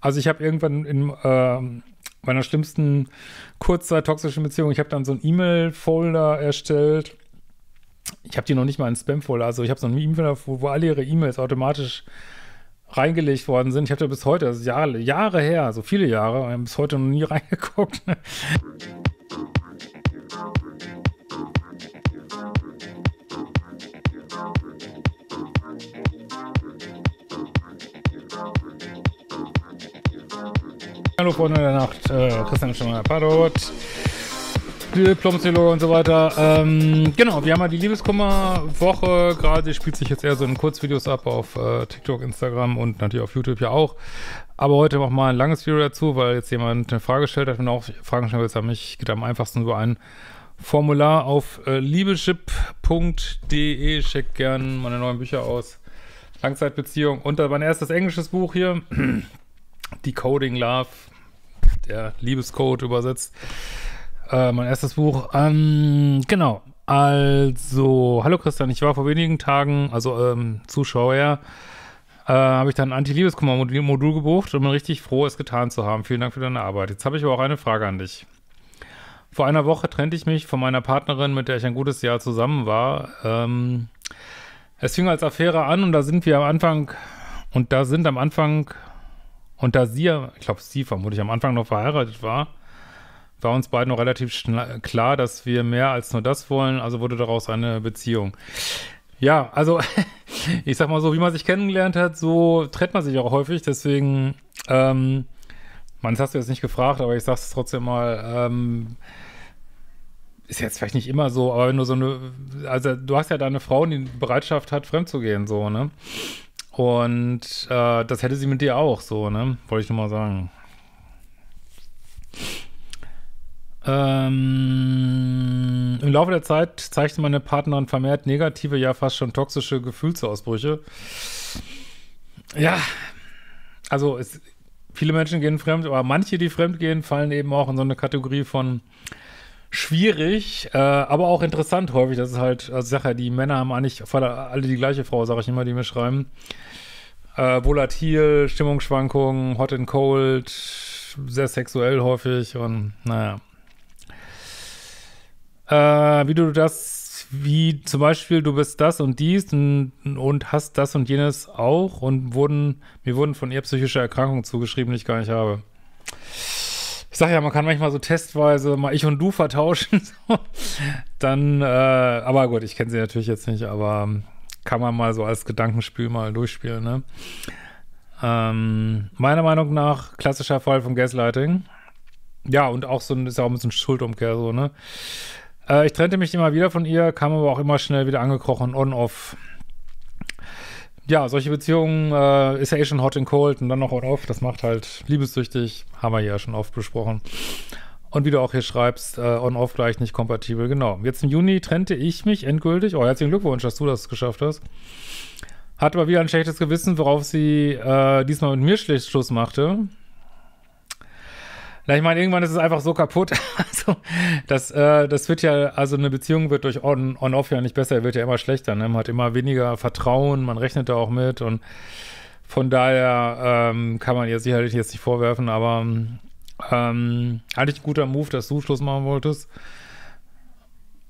Also ich habe irgendwann in äh, meiner schlimmsten Kurzzeit toxischen Beziehung, ich habe dann so einen E-Mail-Folder erstellt. Ich habe die noch nicht mal einen Spam-Folder, also ich habe so einen E-Mail, wo, wo alle ihre E-Mails automatisch reingelegt worden sind. Ich habe da bis heute, also Jahre, Jahre her, so viele Jahre, bis heute noch nie reingeguckt. Hallo Freunde der Nacht, äh, Christian Schimmer, Padot, Diplomtheologe und so weiter. Ähm, genau, wir haben ja die Liebeskummer-Woche gerade, spielt sich jetzt eher so in Kurzvideos ab auf äh, TikTok, Instagram und natürlich auf YouTube ja auch. Aber heute noch mal ein langes Video dazu, weil jetzt jemand eine Frage gestellt hat und auch Fragen stellen hat, mich geht am einfachsten über ein Formular auf äh, liebeschip.de. Check gern meine neuen Bücher aus. Langzeitbeziehung und mein erstes englisches Buch hier. Decoding Love, der Liebescode übersetzt. Äh, mein erstes Buch. Ähm, genau. Also, hallo Christian, ich war vor wenigen Tagen, also ähm, Zuschauer, äh, habe ich dann ein Anti-Liebeskummer-Modul gebucht und bin richtig froh, es getan zu haben. Vielen Dank für deine Arbeit. Jetzt habe ich aber auch eine Frage an dich. Vor einer Woche trennte ich mich von meiner Partnerin, mit der ich ein gutes Jahr zusammen war. Ähm, es fing als Affäre an und da sind wir am Anfang und da sind am Anfang und da sie ja, ich glaube, sie vermutlich am Anfang noch verheiratet war, war uns beiden noch relativ klar, dass wir mehr als nur das wollen. Also wurde daraus eine Beziehung. Ja, also ich sag mal so, wie man sich kennengelernt hat, so trennt man sich auch häufig. Deswegen, ähm, man, das hast du jetzt nicht gefragt, aber ich sag's trotzdem mal. Ähm, ist jetzt vielleicht nicht immer so, aber wenn du so eine, also du hast ja deine Frau, die Bereitschaft hat, fremd zu gehen, so, ne? Und äh, das hätte sie mit dir auch, so, ne? Wollte ich nur mal sagen. Ähm, Im Laufe der Zeit zeigte meine Partnerin vermehrt negative, ja fast schon toxische Gefühlsausbrüche. Ja, also es, viele Menschen gehen fremd, aber manche, die fremd gehen, fallen eben auch in so eine Kategorie von schwierig, äh, aber auch interessant häufig. Das ist halt also Sache, die Männer haben eigentlich alle die gleiche Frau, sage ich immer, die mir schreiben. Äh, volatil, Stimmungsschwankungen, hot and cold, sehr sexuell häufig und naja. Äh, wie du das, wie zum Beispiel, du bist das und dies und, und hast das und jenes auch und wurden, mir wurden von ihr psychische Erkrankungen zugeschrieben, die ich gar nicht habe ich sage ja, man kann manchmal so testweise mal ich und du vertauschen. So. Dann, äh, aber gut, ich kenne sie natürlich jetzt nicht, aber ähm, kann man mal so als Gedankenspiel mal durchspielen. Ne? Ähm, meiner Meinung nach klassischer Fall vom Gaslighting. Ja, und auch so ein, ist ja auch ein bisschen Schuldumkehr so, ne? Äh, ich trennte mich immer wieder von ihr, kam aber auch immer schnell wieder angekrochen, on-off ja, solche Beziehungen äh, ist ja eh schon hot and cold und dann noch on off. Das macht halt liebessüchtig. Haben wir ja schon oft besprochen. Und wie du auch hier schreibst, äh, on-off gleich nicht kompatibel. Genau. Jetzt im Juni trennte ich mich endgültig. Oh, herzlichen Glückwunsch, dass du das geschafft hast. Hat aber wieder ein schlechtes Gewissen, worauf sie äh, diesmal mit mir schlecht Schluss machte. Na, ich meine, irgendwann ist es einfach so kaputt. also, das, äh, das wird ja, also eine Beziehung wird durch On-Off On ja nicht besser, wird ja immer schlechter. Ne? Man hat immer weniger Vertrauen, man rechnet da auch mit und von daher ähm, kann man ihr sicherlich jetzt nicht vorwerfen, aber ähm, eigentlich ein guter Move, dass du Schluss machen wolltest.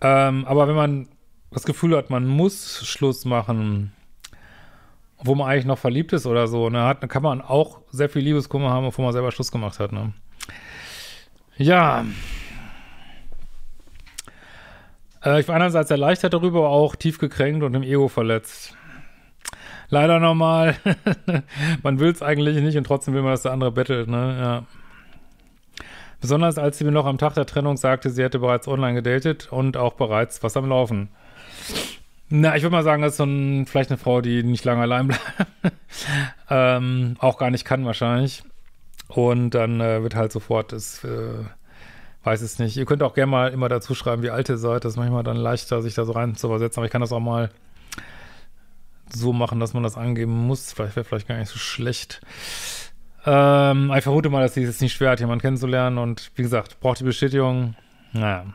Ähm, aber wenn man das Gefühl hat, man muss Schluss machen, wo man eigentlich noch verliebt ist oder so, ne, hat, kann man auch sehr viel Liebeskummer haben, bevor man selber Schluss gemacht hat. Ne? Ja. Äh, ich war einerseits erleichtert darüber, aber auch tief gekränkt und im Ego verletzt. Leider nochmal. man will es eigentlich nicht und trotzdem will man, dass der andere bettelt, ne? Ja. Besonders als sie mir noch am Tag der Trennung sagte, sie hätte bereits online gedatet und auch bereits was am Laufen. Na, ich würde mal sagen, das ist so ein, vielleicht eine Frau, die nicht lange allein bleibt. ähm, auch gar nicht kann wahrscheinlich. Und dann äh, wird halt sofort, es, äh, weiß es nicht. Ihr könnt auch gerne mal immer dazu schreiben, wie alt ihr seid. Das ist manchmal dann leichter, sich da so rein zu übersetzen. Aber ich kann das auch mal so machen, dass man das angeben muss. Vielleicht wäre vielleicht gar nicht so schlecht. Ähm, ich vermute mal, dass es nicht schwer hat, jemanden kennenzulernen. Und wie gesagt, braucht die Bestätigung. Naja.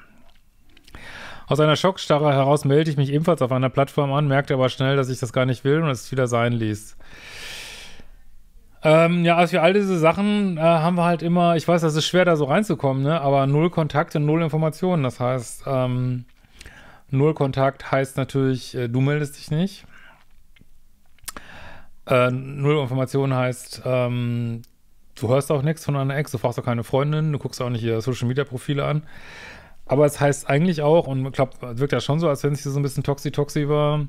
Aus einer Schockstarre heraus melde ich mich ebenfalls auf einer Plattform an, merkte aber schnell, dass ich das gar nicht will und es wieder sein ließ. Ähm, ja, also für all diese Sachen äh, haben wir halt immer, ich weiß, das ist schwer, da so reinzukommen, ne? aber null Kontakte, null Informationen. Das heißt, ähm, null Kontakt heißt natürlich, äh, du meldest dich nicht. Äh, null Informationen heißt, ähm, du hörst auch nichts von einer Ex, du fragst auch keine Freundin, du guckst auch nicht ihre Social Media Profile an. Aber es heißt eigentlich auch, und ich glaube, wirkt ja schon so, als wenn es hier so ein bisschen toxi-toxi war.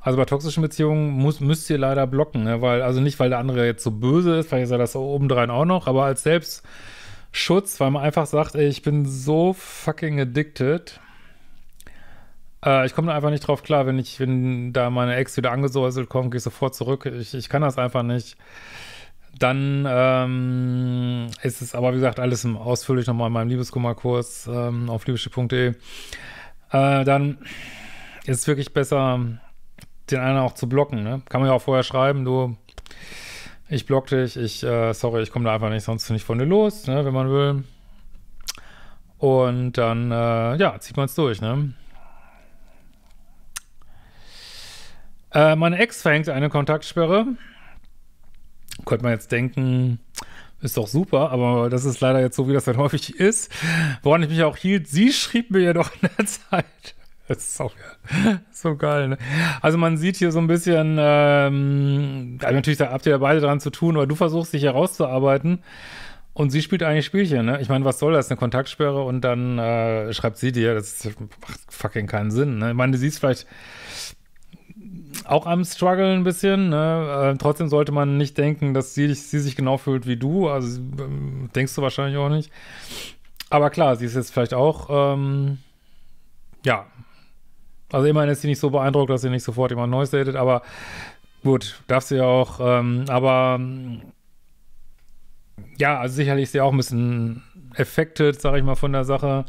Also bei toxischen Beziehungen muss, müsst ihr leider blocken, ne? weil, also nicht, weil der andere jetzt so böse ist, vielleicht ist er das obendrein auch noch, aber als Selbstschutz, weil man einfach sagt, ey, ich bin so fucking addicted. Äh, ich komme da einfach nicht drauf klar, wenn ich, wenn da meine Ex wieder angesäuselt kommt, gehe ich sofort zurück. Ich, ich kann das einfach nicht dann ähm, ist es aber, wie gesagt, alles ausführlich nochmal in meinem Liebeskummerkurs ähm, auf liebeschick.de. Äh, dann ist es wirklich besser, den einen auch zu blocken. Ne? Kann man ja auch vorher schreiben, du, ich block dich, ich, äh, sorry, ich komme da einfach nicht, sonst bin ich von dir los, ne, wenn man will. Und dann, äh, ja, zieht man es durch, ne? Äh, meine Ex verhängt eine Kontaktsperre. Könnte man jetzt denken, ist doch super, aber das ist leider jetzt so, wie das dann häufig ist. Woran ich mich auch hielt, sie schrieb mir ja doch in der Zeit. Das ist auch so geil. Ne? Also man sieht hier so ein bisschen, ähm, also natürlich da habt ihr ja beide dran zu tun, aber du versuchst dich herauszuarbeiten und sie spielt eigentlich Spielchen. Ne? Ich meine, was soll das? Eine Kontaktsperre und dann äh, schreibt sie dir, das macht fucking keinen Sinn. Ne? Ich meine, du siehst vielleicht auch am Struggle ein bisschen. Ne? Äh, trotzdem sollte man nicht denken, dass sie, sie sich genau fühlt wie du. Also ähm, denkst du wahrscheinlich auch nicht. Aber klar, sie ist jetzt vielleicht auch, ähm, ja. Also immerhin ist sie nicht so beeindruckt, dass sie nicht sofort jemand Neues datet, aber gut, darf sie ja auch. Ähm, aber ja, also sicherlich ist sie auch ein bisschen affected, sag ich mal, von der Sache.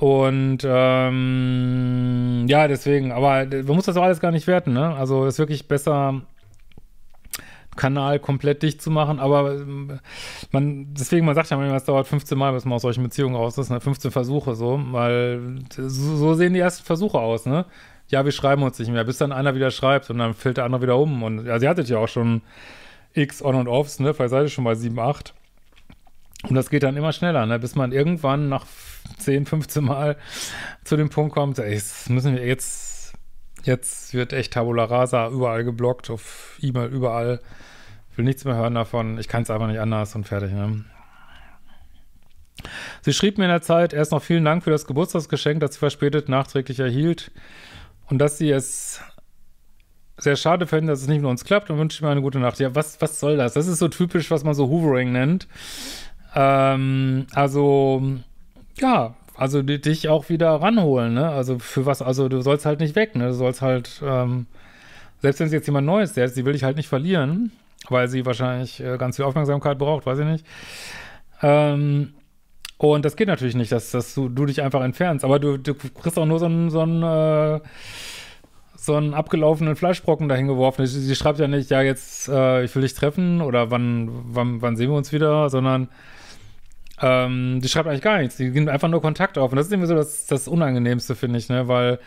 Und ähm, ja, deswegen, aber man muss das auch alles gar nicht werten, ne? Also es ist wirklich besser, Kanal komplett dicht zu machen, aber ähm, man, deswegen, man sagt ja manchmal, es dauert 15 Mal, bis man aus solchen Beziehungen raus ist, ne? 15 Versuche so, weil so, so sehen die ersten Versuche aus, ne? Ja, wir schreiben uns nicht mehr, bis dann einer wieder schreibt und dann fällt der andere wieder um und ja, sie hattet ja auch schon x On und Offs, ne? Vielleicht seid ihr schon mal 7, 8 und das geht dann immer schneller, ne? bis man irgendwann nach 10, 15 Mal zu dem Punkt kommt, ey, jetzt müssen wir jetzt, jetzt wird echt Tabula Rasa überall geblockt, auf E-Mail überall. Ich will nichts mehr hören davon, ich kann es einfach nicht anders und fertig. Ne? Sie schrieb mir in der Zeit, erst noch vielen Dank für das Geburtstagsgeschenk, das sie verspätet nachträglich erhielt und dass sie es sehr schade fände, dass es nicht mit uns klappt und wünsche mir eine gute Nacht. Ja, was, was soll das? Das ist so typisch, was man so Hoovering nennt. Ähm, also, ja, also dich auch wieder ranholen, ne? Also für was, also du sollst halt nicht weg, ne? Du sollst halt, ähm, selbst wenn es jetzt jemand Neues ist, die will ich halt nicht verlieren, weil sie wahrscheinlich äh, ganz viel Aufmerksamkeit braucht, weiß ich nicht. Ähm, und das geht natürlich nicht, dass, dass du, du, dich einfach entfernst. Aber du, du kriegst auch nur so einen, so einen, äh, so einen abgelaufenen Fleischbrocken dahin geworfen. Sie, schreibt ja nicht, ja, jetzt, äh, ich will dich treffen oder wann, wann, wann sehen wir uns wieder, sondern ähm, die schreibt eigentlich gar nichts. Die nimmt einfach nur Kontakt auf. Und das ist irgendwie so das, das Unangenehmste, finde ich, ne? Weil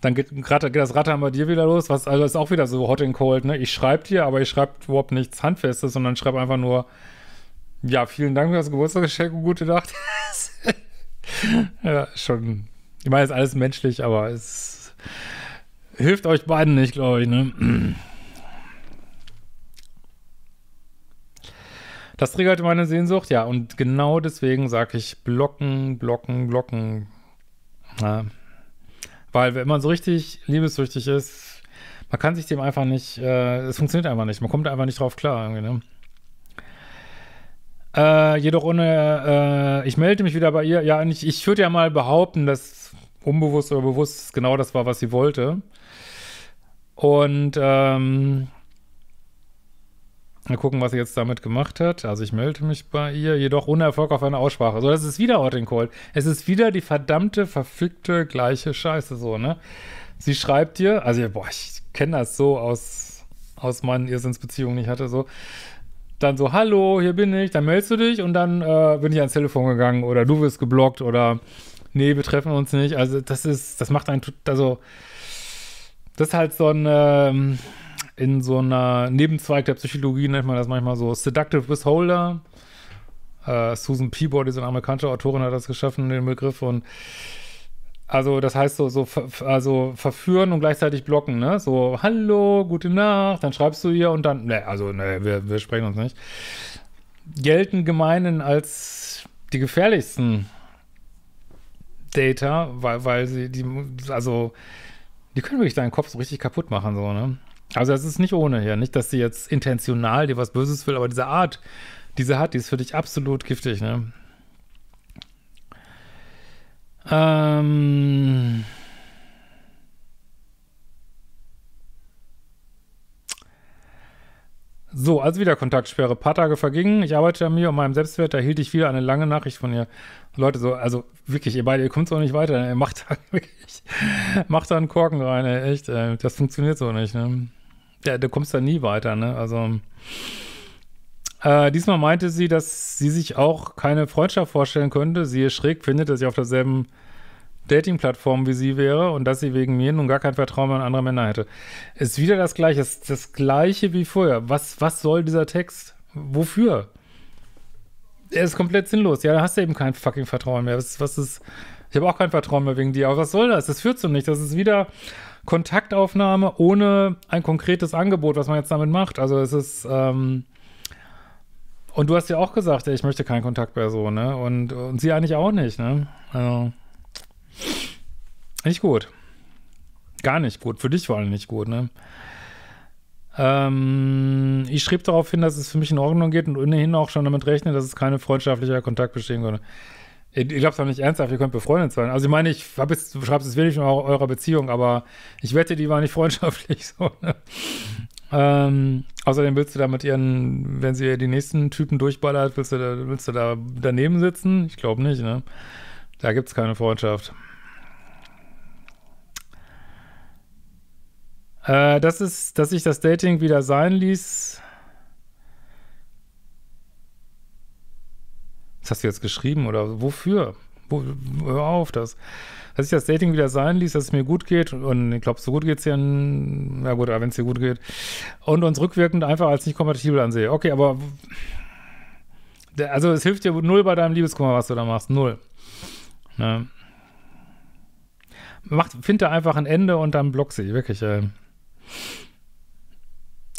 dann geht, grad, geht das Rattern bei dir wieder los. Was, also ist auch wieder so hot and cold, ne? Ich schreibe dir, aber ich schreibe überhaupt nichts Handfestes, sondern schreibe einfach nur, ja, vielen Dank für das Geburtstagsgeschenk und gute Nacht. ja, schon. Ich meine, es ist alles menschlich, aber es hilft euch beiden nicht, glaube ich, ne? Das triggerte meine Sehnsucht, ja. Und genau deswegen sage ich blocken, blocken, blocken. Ja. Weil wenn man so richtig liebessüchtig ist, man kann sich dem einfach nicht, äh, es funktioniert einfach nicht. Man kommt einfach nicht drauf klar. Ne? Äh, jedoch ohne, äh, ich melde mich wieder bei ihr. Ja, ich, ich würde ja mal behaupten, dass unbewusst oder bewusst genau das war, was sie wollte. Und ähm, Mal gucken, was sie jetzt damit gemacht hat. Also ich melde mich bei ihr, jedoch ohne Erfolg auf eine Aussprache. So, das ist wieder Outing Call. Es ist wieder die verdammte, verfickte, gleiche Scheiße so, ne? Sie schreibt dir, also boah, ich kenne das so aus, aus meinen Irrsinnsbeziehungen, die ich hatte, so. Dann so, hallo, hier bin ich, dann meldest du dich und dann äh, bin ich ans Telefon gegangen oder du wirst geblockt oder nee, wir treffen uns nicht. Also das ist, das macht einen, also das ist halt so ein, ähm, in so einer Nebenzweig der Psychologie nennt man das manchmal so Seductive Withholder. Äh, Susan Peabody, so eine amerikanische Autorin, hat das geschaffen, den Begriff. Und also das heißt so, so also verführen und gleichzeitig blocken, ne? So, hallo, gute Nacht, dann schreibst du ihr und dann, ne, also ne, wir, wir sprechen uns nicht. Gelten gemeinen als die gefährlichsten Data, weil, weil sie, die, also die können wirklich deinen Kopf so richtig kaputt machen, so, ne? Also das ist nicht ohne hier, nicht, dass sie jetzt intentional dir was Böses will, aber diese Art, die sie hat, die ist für dich absolut giftig, ne? Ähm. So, also wieder Kontaktsperre. Ein paar Tage vergingen. Ich arbeitete an mir und meinem Selbstwert. Da hielt ich wieder eine lange Nachricht von ihr. Leute, so, also wirklich, ihr beide, ihr kommt so nicht weiter. Ey. Macht da wirklich, macht da einen Korken rein, ey. echt. Ey. Das funktioniert so nicht, ne? ja, du kommst da nie weiter, ne? Also. Äh, diesmal meinte sie, dass sie sich auch keine Freundschaft vorstellen könnte. Sie ist schräg findet, dass ich auf derselben Dating-Plattform wie sie wäre und dass sie wegen mir nun gar kein Vertrauen mehr an andere Männer hätte. Ist wieder das Gleiche, ist das Gleiche wie vorher. Was, was soll dieser Text? Wofür? Er ist komplett sinnlos. Ja, da hast du eben kein fucking Vertrauen mehr. Was, was ist. Ich habe auch kein Vertrauen mehr wegen dir. Aber was soll das? Das führt zu nichts. Das ist wieder. Kontaktaufnahme ohne ein konkretes Angebot, was man jetzt damit macht. Also es ist. Ähm und du hast ja auch gesagt, ich möchte keinen Kontakt mehr so, ne? Und, und sie eigentlich auch nicht, ne? Also. Nicht gut. Gar nicht gut. Für dich vor allem nicht gut, ne? Ähm, ich schrieb darauf hin, dass es für mich in Ordnung geht und ohnehin auch schon damit rechne, dass es keine freundschaftlicher Kontakt bestehen könnte. Ich glaube es doch nicht ernsthaft, ihr könnt befreundet sein. Also ich meine, ich hab jetzt, du schreibst es wirklich in eurer Beziehung, aber ich wette, die war nicht freundschaftlich. So, ne? ähm, außerdem willst du da mit ihren, wenn sie die nächsten Typen durchballert, willst du da, willst du da daneben sitzen? Ich glaube nicht, ne? Da gibt es keine Freundschaft. Äh, das ist, dass ich das Dating wieder sein ließ, was hast du jetzt geschrieben oder wofür? Wo, hör auf, das. Dass ich das Dating wieder sein ließ, dass es mir gut geht und ich glaube, so gut geht es dir, na gut, wenn es dir gut geht und uns rückwirkend einfach als nicht kompatibel ansehe. Okay, aber also es hilft dir null bei deinem Liebeskummer, was du da machst, null. Ne? Macht, find da einfach ein Ende und dann block sie, wirklich. Äh.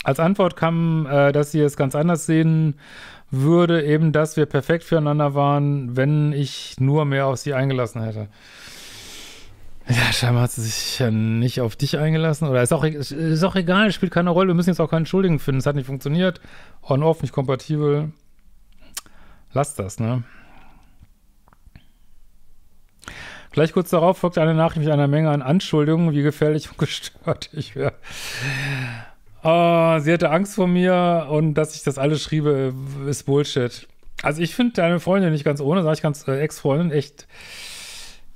Als Antwort kam, äh, dass sie es ganz anders sehen würde, eben, dass wir perfekt füreinander waren, wenn ich nur mehr auf sie eingelassen hätte. Ja, scheinbar hat sie sich ja nicht auf dich eingelassen. Oder ist auch, e-, ist auch egal, spielt keine Rolle. Wir müssen jetzt auch keinen Schuldigen finden. Es hat nicht funktioniert. On-off, nicht kompatibel. Lass das, ne? Gleich kurz darauf folgte eine Nachricht mit einer Menge an Anschuldigungen, wie gefährlich und gestört ich wäre oh, sie hatte Angst vor mir und dass ich das alles schriebe, ist Bullshit. Also ich finde deine Freundin nicht ganz ohne, sag ich ganz äh, Ex-Freundin, echt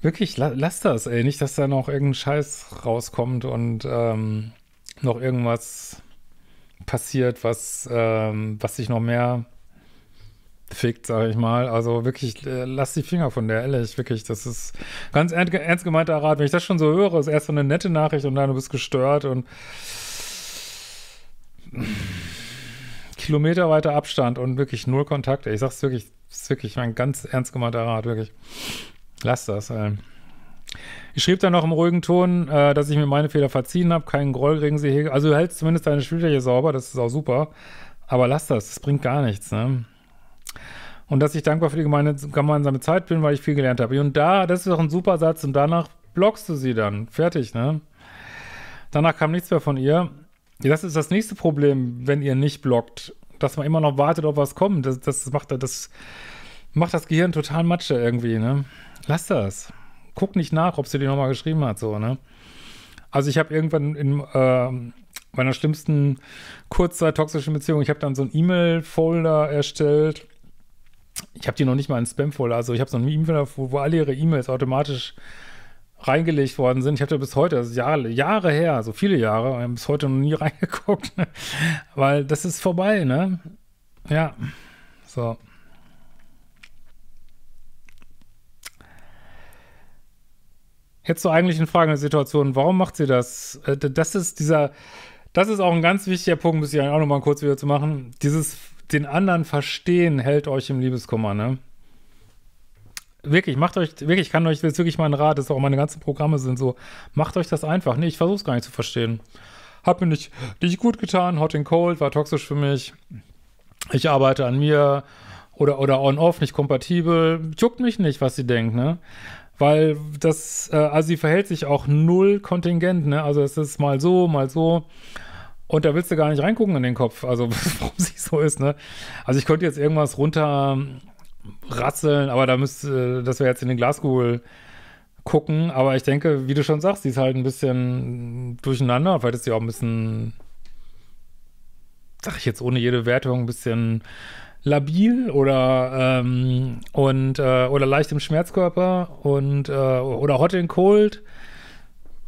wirklich, la lass das, ey. Nicht, dass da noch irgendein Scheiß rauskommt und ähm, noch irgendwas passiert, was, ähm, was dich noch mehr fickt, sage ich mal. Also wirklich, äh, lass die Finger von der, ehrlich, wirklich. Das ist ganz ernst, ernst gemeinter Rat. Wenn ich das schon so höre, ist erst so eine nette Nachricht und dann du bist gestört und kilometerweiter Abstand und wirklich null Kontakt. Ich sag's wirklich, ist wirklich mein ganz ernst gemeinter Rat, wirklich. Lass das. Ey. Ich schrieb dann noch im ruhigen Ton, äh, dass ich mir meine Fehler verziehen habe, keinen Groll gegen sie hege. Also du hältst zumindest deine Schulter sauber, das ist auch super. Aber lass das, das bringt gar nichts. Ne? Und dass ich dankbar für die gemeinsame Zeit bin, weil ich viel gelernt habe. Und da, das ist doch ein super Satz. Und danach blockst du sie dann. Fertig, ne? Danach kam nichts mehr von ihr. Ja, das ist das nächste Problem, wenn ihr nicht blockt, dass man immer noch wartet, ob was kommt. Das, das, macht, das macht das Gehirn total Matsche irgendwie, ne? Lass das. Guck nicht nach, ob sie dir nochmal geschrieben hat, so, ne? Also ich habe irgendwann in äh, meiner schlimmsten kurzzeit toxischen Beziehung, ich habe dann so einen E-Mail-Folder erstellt. Ich habe die noch nicht mal in Spam-Folder, also ich habe so einen E-Mail, wo, wo alle ihre E-Mails automatisch reingelegt worden sind. Ich hatte bis heute, das ist Jahre, Jahre her, so viele Jahre, ich bis heute noch nie reingeguckt, ne? weil das ist vorbei, ne? Ja, so. Jetzt zur eigentlichen Frage der Situation, warum macht sie das? Äh, das ist dieser, das ist auch ein ganz wichtiger Punkt, muss ich auch nochmal kurz wieder zu machen. Dieses, den anderen verstehen hält euch im Liebeskummer, ne? wirklich, macht euch, wirklich, kann euch jetzt wirklich meinen Rat, das ist auch meine ganzen Programme sind so, macht euch das einfach. Nee, ich versuche es gar nicht zu verstehen. Hat mir nicht, nicht gut getan, hot and cold, war toxisch für mich. Ich arbeite an mir oder, oder on-off, nicht kompatibel. Juckt mich nicht, was sie denkt, ne? Weil das, äh, also sie verhält sich auch null kontingent, ne? Also es ist mal so, mal so. Und da willst du gar nicht reingucken in den Kopf, also warum sie so ist, ne? Also ich könnte jetzt irgendwas runter rasseln, aber da müsste, äh, dass wir jetzt in den Glaskugel gucken. Aber ich denke, wie du schon sagst, die ist halt ein bisschen durcheinander. Vielleicht ist sie auch ein bisschen, sag ich jetzt ohne jede Wertung, ein bisschen labil oder ähm, und äh, oder leicht im Schmerzkörper und äh, oder hot and cold.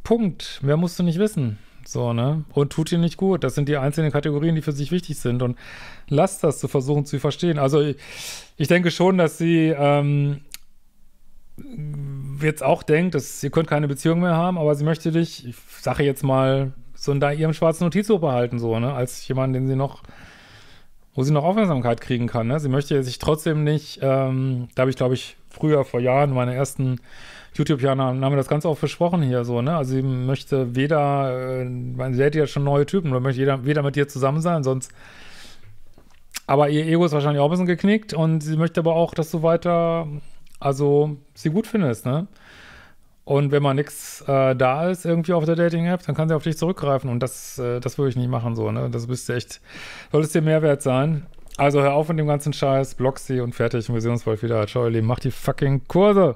Punkt. Mehr musst du nicht wissen. So, ne? Und tut ihr nicht gut. Das sind die einzelnen Kategorien, die für sich wichtig sind. Und lass das zu versuchen zu verstehen. Also ich, ich denke schon, dass sie ähm, jetzt auch denkt, dass ihr könnt keine Beziehung mehr haben, aber sie möchte dich, ich sage jetzt mal, so in ihrem schwarzen Notizbuch behalten, so, ne? Als jemand, den sie noch wo sie noch Aufmerksamkeit kriegen kann. Ne? Sie möchte sich trotzdem nicht, ähm, da habe ich, glaube ich, früher vor Jahren meine ersten YouTube-Name das ganz oft besprochen hier so, ne? Also sie möchte weder, äh, sie hätte ja schon neue Typen, oder möchte jeder, weder mit dir zusammen sein, sonst. Aber ihr Ego ist wahrscheinlich auch ein bisschen geknickt und sie möchte aber auch, dass du weiter, also sie gut findest, ne? Und wenn mal nichts äh, da ist irgendwie auf der Dating-App, dann kann sie auf dich zurückgreifen und das, äh, das würde ich nicht machen so, ne? Das bist echt, solltest dir Mehrwert sein. Also hör auf mit dem ganzen Scheiß, block sie und fertig. Und wir sehen uns bald wieder. Ciao, ihr Lieben. mach die fucking Kurse.